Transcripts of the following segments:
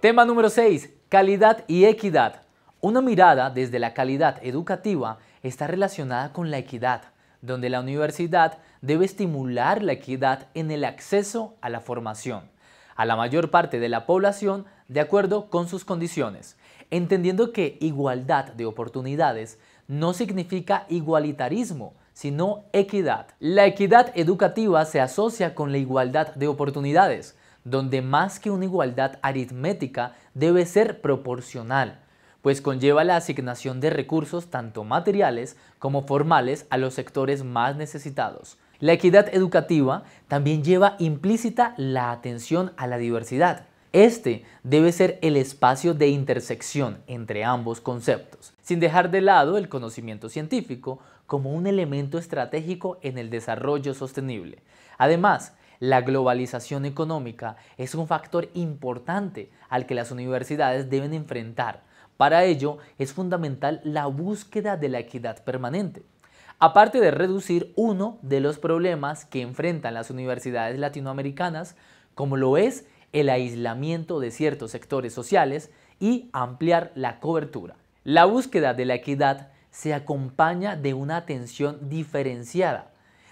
Tema número 6. Calidad y equidad. Una mirada desde la calidad educativa está relacionada con la equidad, donde la universidad debe estimular la equidad en el acceso a la formación a la mayor parte de la población de acuerdo con sus condiciones, entendiendo que igualdad de oportunidades no significa igualitarismo, sino equidad. La equidad educativa se asocia con la igualdad de oportunidades, donde más que una igualdad aritmética debe ser proporcional, pues conlleva la asignación de recursos tanto materiales como formales a los sectores más necesitados. La equidad educativa también lleva implícita la atención a la diversidad. Este debe ser el espacio de intersección entre ambos conceptos, sin dejar de lado el conocimiento científico como un elemento estratégico en el desarrollo sostenible. Además, la globalización económica es un factor importante al que las universidades deben enfrentar. Para ello es fundamental la búsqueda de la equidad permanente. Aparte de reducir uno de los problemas que enfrentan las universidades latinoamericanas, como lo es el aislamiento de ciertos sectores sociales y ampliar la cobertura. La búsqueda de la equidad se acompaña de una atención diferenciada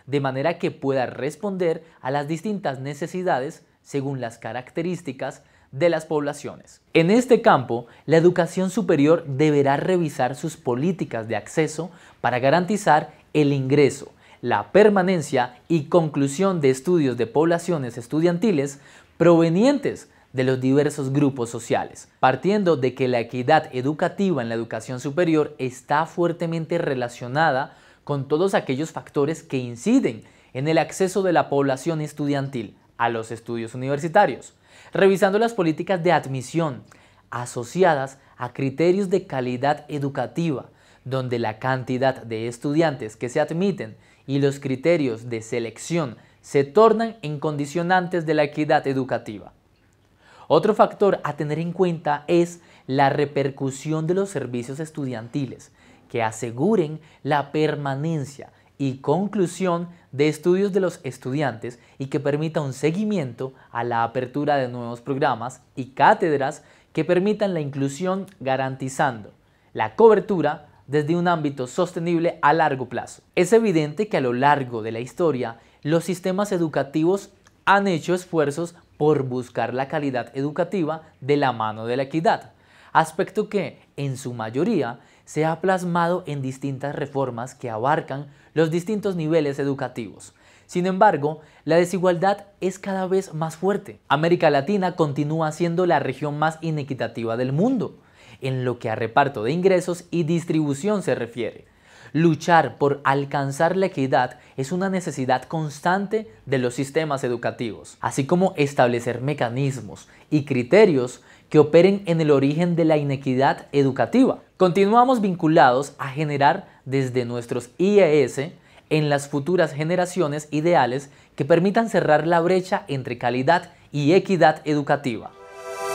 de manera que pueda responder a las distintas necesidades según las características de las poblaciones. En este campo, la educación superior deberá revisar sus políticas de acceso para garantizar el ingreso, la permanencia y conclusión de estudios de poblaciones estudiantiles provenientes de los diversos grupos sociales, partiendo de que la equidad educativa en la educación superior está fuertemente relacionada con todos aquellos factores que inciden en el acceso de la población estudiantil a los estudios universitarios, revisando las políticas de admisión asociadas a criterios de calidad educativa, donde la cantidad de estudiantes que se admiten y los criterios de selección se tornan en condicionantes de la equidad educativa. Otro factor a tener en cuenta es la repercusión de los servicios estudiantiles que aseguren la permanencia y conclusión de estudios de los estudiantes y que permita un seguimiento a la apertura de nuevos programas y cátedras que permitan la inclusión garantizando la cobertura desde un ámbito sostenible a largo plazo. Es evidente que a lo largo de la historia los sistemas educativos han hecho esfuerzos por buscar la calidad educativa de la mano de la equidad, aspecto que, en su mayoría, se ha plasmado en distintas reformas que abarcan los distintos niveles educativos. Sin embargo, la desigualdad es cada vez más fuerte. América Latina continúa siendo la región más inequitativa del mundo, en lo que a reparto de ingresos y distribución se refiere. Luchar por alcanzar la equidad es una necesidad constante de los sistemas educativos, así como establecer mecanismos y criterios que operen en el origen de la inequidad educativa. Continuamos vinculados a generar desde nuestros IES en las futuras generaciones ideales que permitan cerrar la brecha entre calidad y equidad educativa.